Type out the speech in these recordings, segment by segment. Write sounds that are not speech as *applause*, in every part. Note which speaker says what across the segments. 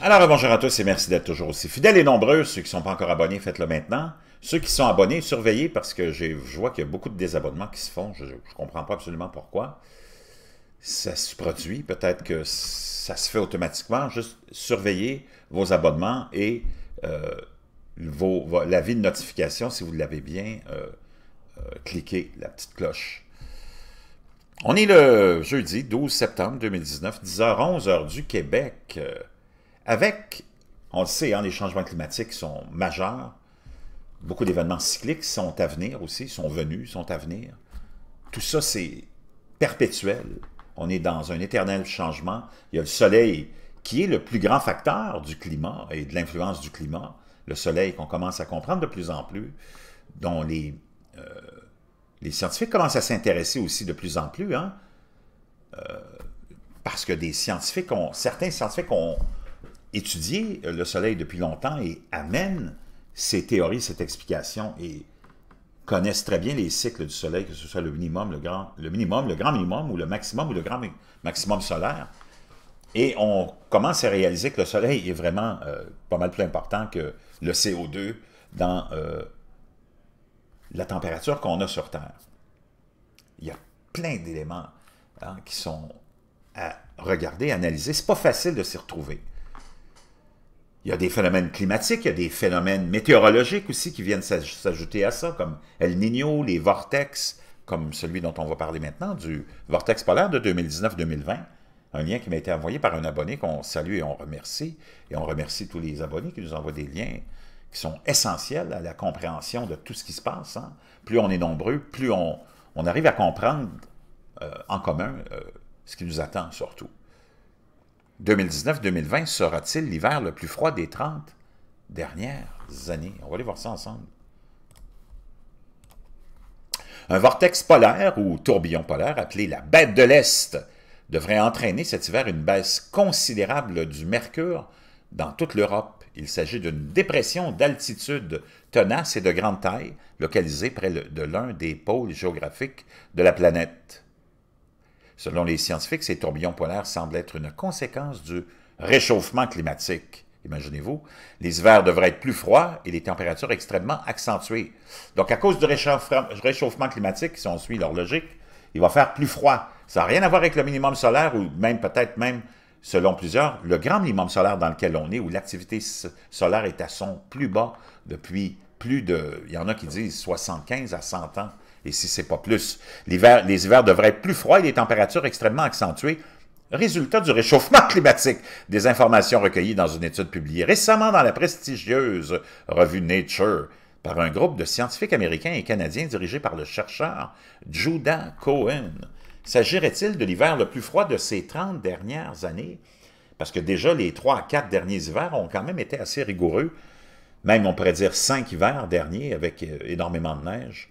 Speaker 1: Alors, bonjour à tous et merci d'être toujours aussi fidèles et nombreux. Ceux qui ne sont pas encore abonnés, faites-le maintenant. Ceux qui sont abonnés, surveillez parce que je vois qu'il y a beaucoup de désabonnements qui se font. Je ne comprends pas absolument pourquoi. Ça se produit, peut-être que ça se fait automatiquement. Juste surveillez vos abonnements et euh, vos, l'avis de notification si vous l'avez bien euh, euh, cliquez la petite cloche. On est le jeudi 12 septembre 2019, 10h, 11h du Québec, euh, avec, on le sait, hein, les changements climatiques sont majeurs, beaucoup d'événements cycliques sont à venir aussi, sont venus, sont à venir. Tout ça, c'est perpétuel. On est dans un éternel changement. Il y a le soleil qui est le plus grand facteur du climat et de l'influence du climat. Le soleil qu'on commence à comprendre de plus en plus, dont les les scientifiques commencent à s'intéresser aussi de plus en plus, hein. euh, parce que des scientifiques ont, certains scientifiques ont étudié le Soleil depuis longtemps et amènent ces théories, cette explication, et connaissent très bien les cycles du Soleil, que ce soit le minimum, le grand, le minimum, le grand minimum, ou le maximum, ou le grand maximum solaire. Et on commence à réaliser que le Soleil est vraiment euh, pas mal plus important que le CO2 dans euh, la température qu'on a sur Terre. Il y a plein d'éléments hein, qui sont à regarder, analyser. C'est pas facile de s'y retrouver. Il y a des phénomènes climatiques, il y a des phénomènes météorologiques aussi qui viennent s'ajouter à ça, comme El Niño, les vortex, comme celui dont on va parler maintenant, du vortex polaire de 2019-2020. Un lien qui m'a été envoyé par un abonné qu'on salue et on remercie. Et on remercie tous les abonnés qui nous envoient des liens qui sont essentielles à la compréhension de tout ce qui se passe. Hein. Plus on est nombreux, plus on, arrive à comprendre euh, en commun euh, ce qui nous attend surtout. 2019-2020 sera-t-il l'hiver le plus froid des 30 dernières années? On va aller voir ça ensemble. Un vortex polaire ou tourbillon polaire appelé la bête de l'Est devrait entraîner cet hiver une baisse considérable du mercure dans toute l'Europe il s'agit d'une dépression d'altitude tenace et de grande taille, localisée près de l'un des pôles géographiques de la planète. Selon les scientifiques, ces tourbillons polaires semblent être une conséquence du réchauffement climatique. Imaginez-vous, les hivers devraient être plus froids et les températures extrêmement accentuées. Donc, à cause du réchauffement climatique, si on suit leur logique, il va faire plus froid. Ça n'a rien à voir avec le minimum solaire ou même peut-être même Selon plusieurs, le grand minimum solaire dans lequel on est, où l'activité solaire est à son plus bas depuis plus de, il y en a qui disent 75 à 100 ans, et si c'est pas plus. les hivers devraient être plus froids et les températures extrêmement accentuées. Résultat du réchauffement *laughs* climatique, des informations recueillies dans une étude publiée récemment dans la prestigieuse revue Nature par un groupe de scientifiques américains et canadiens dirigé par le chercheur Judah Cohen. S'agirait-il de l'hiver le plus froid de ces 30 dernières années? Parce que déjà, les 3 à 4 derniers hivers ont quand même été assez rigoureux. Même, on pourrait dire, 5 hivers derniers avec euh, énormément de neige.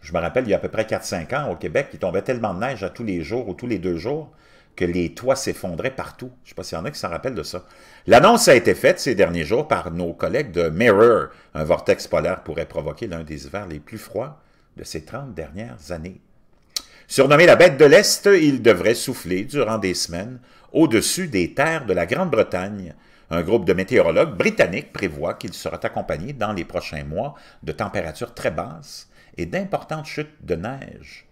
Speaker 1: Je me rappelle, il y a à peu près 4-5 ans, au Québec, il tombait tellement de neige à tous les jours ou tous les deux jours que les toits s'effondraient partout. Je ne sais pas s'il y en a qui s'en rappellent de ça. L'annonce a été faite ces derniers jours par nos collègues de Mirror. Un vortex polaire pourrait provoquer l'un des hivers les plus froids de ces 30 dernières années. Surnommé la Bête de l'Est, il devrait souffler durant des semaines au-dessus des terres de la Grande-Bretagne. Un groupe de météorologues britanniques prévoit qu'il sera accompagné dans les prochains mois de températures très basses et d'importantes chutes de neige.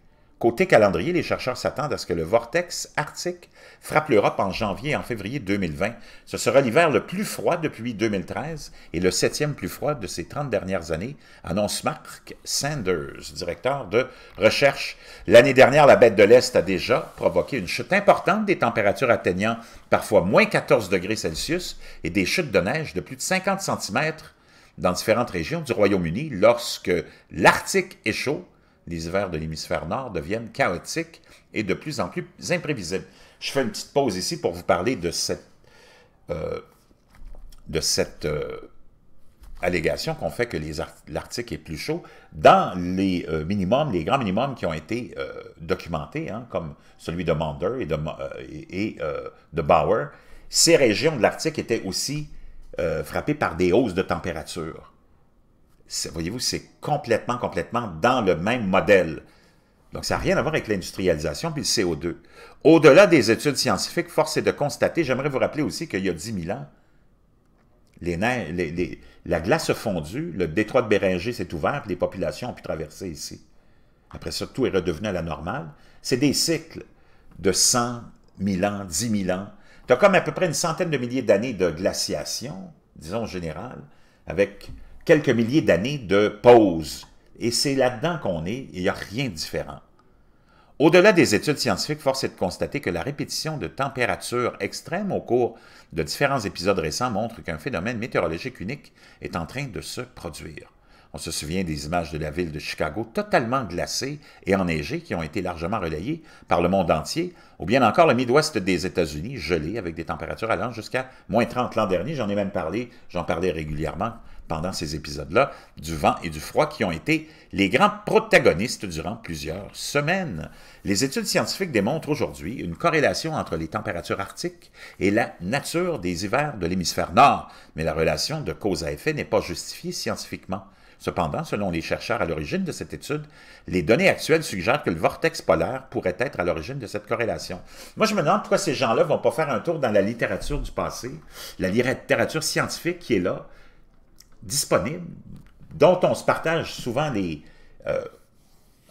Speaker 1: Côté calendrier, les chercheurs s'attendent à ce que le vortex arctique frappe l'Europe en janvier et en février 2020. Ce sera l'hiver le plus froid depuis 2013 et le septième plus froid de ces 30 dernières années, annonce Mark Sanders, directeur de recherche. L'année dernière, la bête de l'Est a déjà provoqué une chute importante des températures atteignant parfois moins 14 degrés Celsius et des chutes de neige de plus de 50 cm dans différentes régions du Royaume-Uni lorsque l'Arctique est chaud les hivers de l'hémisphère nord deviennent chaotiques et de plus en plus imprévisibles. Je fais une petite pause ici pour vous parler de cette, euh, de cette euh, allégation qu'on fait que l'Arctique est plus chaud dans les euh, minimums, les grands minimums qui ont été documentés, hein, comme celui de Maunder et et, de Bauer. Ces régions de l'Arctique étaient aussi frappées par des hausses de température voyez-vous, c'est complètement, complètement dans le même modèle. Donc, ça n'a rien à voir avec l'industrialisation puis le CO2. Au-delà des études scientifiques, force est de constater, j'aimerais vous rappeler aussi qu'il y a 10 000 ans, la glace a fondu, le détroit de Béringer s'est ouvert, puis les populations ont pu traverser ici. Après ça, tout est redevenu à la normale. C'est des cycles de 100 000 ans, 10 000 ans. Tu as comme à peu près une centaine de milliers d'années de glaciation, disons générale, général, avec quelques milliers d'années de pause. Et c'est là-dedans qu'on est, il n'y a rien de différent. Au-delà des études scientifiques, force est de constater que la répétition de températures extrêmes au cours de différents épisodes récents montre qu'un phénomène météorologique unique est en train de se produire. On se souvient des images de la ville de Chicago totalement glacée et enneigée qui ont été largement relayées par le monde entier, ou bien encore le Midwest des États-Unis gelé avec des températures allant jusqu'à moins 30 l'an dernier. J'en ai même parlé, j'en parlais régulièrement pendant ces épisodes-là, du vent et du froid qui ont été les grands protagonistes durant plusieurs semaines. Les études scientifiques démontrent aujourd'hui une corrélation entre les températures arctiques et la nature des hivers de l'hémisphère nord, mais la relation de cause à effet n'est pas justifiée scientifiquement. Cependant, selon les chercheurs à l'origine de cette étude, les données actuelles suggèrent que le vortex polaire pourrait être à l'origine de cette corrélation. Moi, je me demande pourquoi ces gens-là ne vont pas faire un tour dans la littérature du passé, la littérature scientifique qui est là, disponible, dont on se partage souvent les, euh,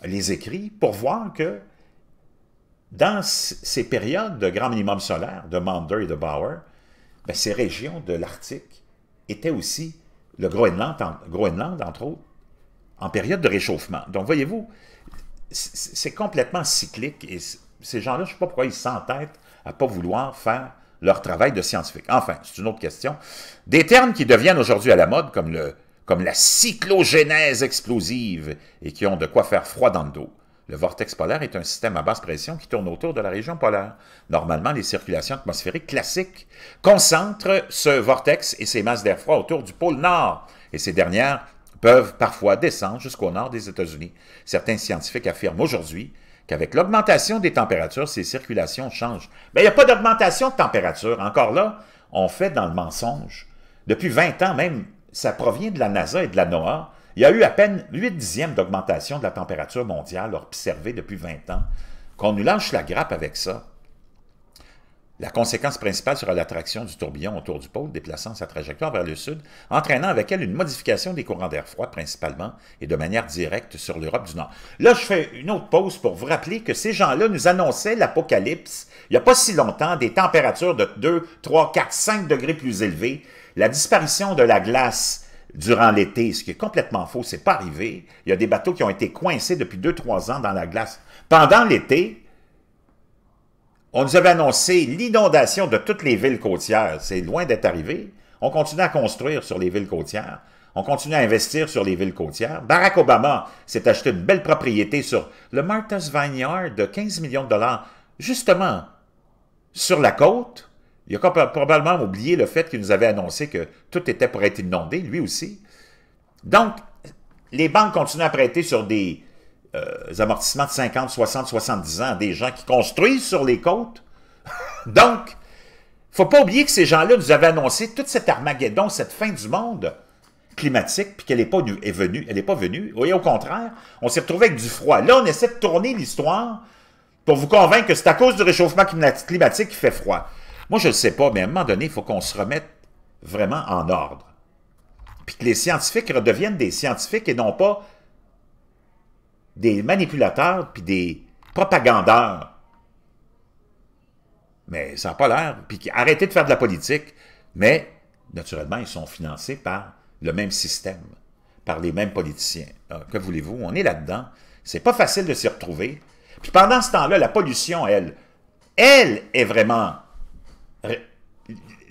Speaker 1: écrits, pour voir que dans ces périodes de grand minimum solaire, de Maunder et de Bauer, ben, ces régions de l'Arctique étaient aussi le Groenland, Groenland, entre autres, en période de réchauffement. Donc, voyez-vous, c'est complètement cyclique et ces gens-là, je ne sais pas pourquoi ils s'entêtent à ne pas vouloir faire leur travail de scientifique. Enfin, c'est une autre question. Des termes qui deviennent aujourd'hui à la mode, comme, le, comme la cyclogénèse explosive, et qui ont de quoi faire froid dans le dos. Le vortex polaire est un système à basse pression qui tourne autour de la région polaire. Normalement, les circulations atmosphériques classiques concentrent ce vortex et ses masses d'air froid autour du pôle Nord, et ces dernières peuvent parfois descendre jusqu'au nord des États-Unis. Certains scientifiques affirment aujourd'hui qu'avec l'augmentation des températures, ces circulations changent. Mais il n'y a pas d'augmentation de température. Encore là, on fait dans le mensonge. Depuis 20 ans même, ça provient de la NASA et de la NOAA il y a eu à peine 8 dixièmes d'augmentation de la température mondiale observée depuis 20 ans. Qu'on nous lâche la grappe avec ça. La conséquence principale sera l'attraction du tourbillon autour du pôle, déplaçant sa trajectoire vers le sud, entraînant avec elle une modification des courants d'air froid principalement et de manière directe sur l'Europe du Nord. Là, je fais une autre pause pour vous rappeler que ces gens-là nous annonçaient l'apocalypse il n'y a pas si longtemps, des températures de 2, 3, 4, 5 degrés plus élevées, la disparition de la glace, durant l'été, ce qui est complètement faux, c'est pas arrivé. Il y a des bateaux qui ont été coincés depuis 2-3 ans dans la glace. Pendant l'été, on nous avait annoncé l'inondation de toutes les villes côtières. C'est loin d'être arrivé. On continue à construire sur les villes côtières. On continue à investir sur les villes côtières. Barack Obama s'est acheté une belle propriété sur le Martha's Vineyard de 15 millions de dollars, justement sur la côte, il a probablement oublié le fait qu'il nous avait annoncé que tout était pour être inondé, lui aussi. Donc, les banques continuent à prêter sur des euh, amortissements de 50, 60, 70 ans des gens qui construisent sur les côtes. *laughs* Donc, faut pas oublier que ces gens-là nous avaient annoncé toute cette armageddon, cette fin du monde climatique, puis qu'elle n'est pas venue. Elle n'est pas venue. Oui, au contraire, on s'est retrouvé avec du froid. Là, on essaie de tourner l'histoire pour vous convaincre que c'est à cause du réchauffement climatique qu'il fait froid. Moi, je ne sais pas, mais à un moment donné, il faut qu'on se remette vraiment en ordre. Puis que les scientifiques redeviennent des scientifiques et non pas des manipulateurs puis des propagandeurs. Mais ça n'a pas l'air. Puis arrêtez de faire de la politique. Mais, naturellement, ils sont financés par le même système, par les mêmes politiciens. Euh, que voulez-vous? On est là-dedans. C'est pas facile de s'y retrouver. Puis pendant ce temps-là, la pollution, elle, elle est vraiment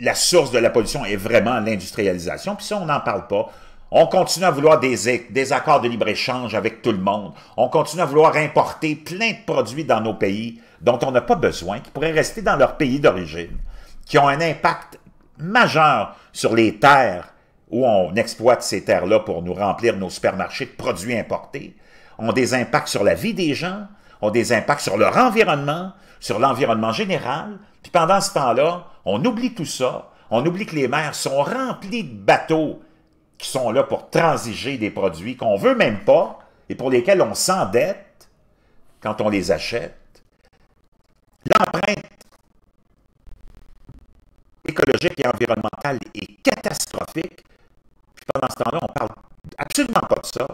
Speaker 1: la source de la pollution est vraiment l'industrialisation. Puis ça, on n'en parle pas. On continue à vouloir des, des accords de libre-échange avec tout le monde. On continue à vouloir importer plein de produits dans nos pays dont on n'a pas besoin, qui pourraient rester dans leur pays d'origine, qui ont un impact majeur sur les terres où on exploite ces terres-là pour nous remplir nos supermarchés de produits importés, ont des impacts sur la vie des gens, ont des impacts sur leur environnement, sur l'environnement général, puis pendant ce temps-là, on oublie tout ça, on oublie que les mers sont remplies de bateaux qui sont là pour transiger des produits qu'on veut même pas et pour lesquels on s'endette quand on les achète. L'empreinte écologique et environnementale est catastrophique. Puis pendant ce temps-là, on parle absolument pas de ça.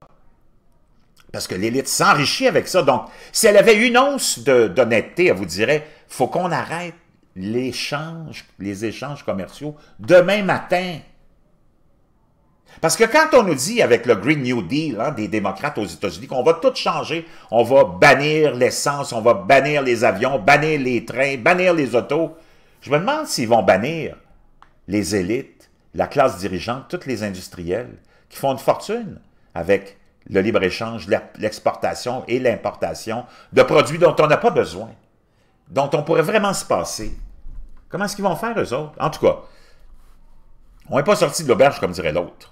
Speaker 1: Parce que l'élite s'enrichit avec ça. Donc, si elle avait une once d'honnêteté, elle vous dirait, faut qu'on arrête les échanges commerciaux demain matin. Parce que quand on nous dit avec le Green New Deal hein, des démocrates aux États-Unis qu'on va tout changer, on va bannir l'essence, on va bannir les avions, bannir les trains, bannir les autos, je me demande s'ils vont bannir les élites, la classe dirigeante, tous les industriels qui font une fortune avec le libre-échange, l'exportation et l'importation de produits dont on n'a pas besoin, dont on pourrait vraiment se passer. Comment est-ce qu'ils vont faire, eux autres? En tout cas, on n'est pas sorti de l'auberge, comme dirait l'autre.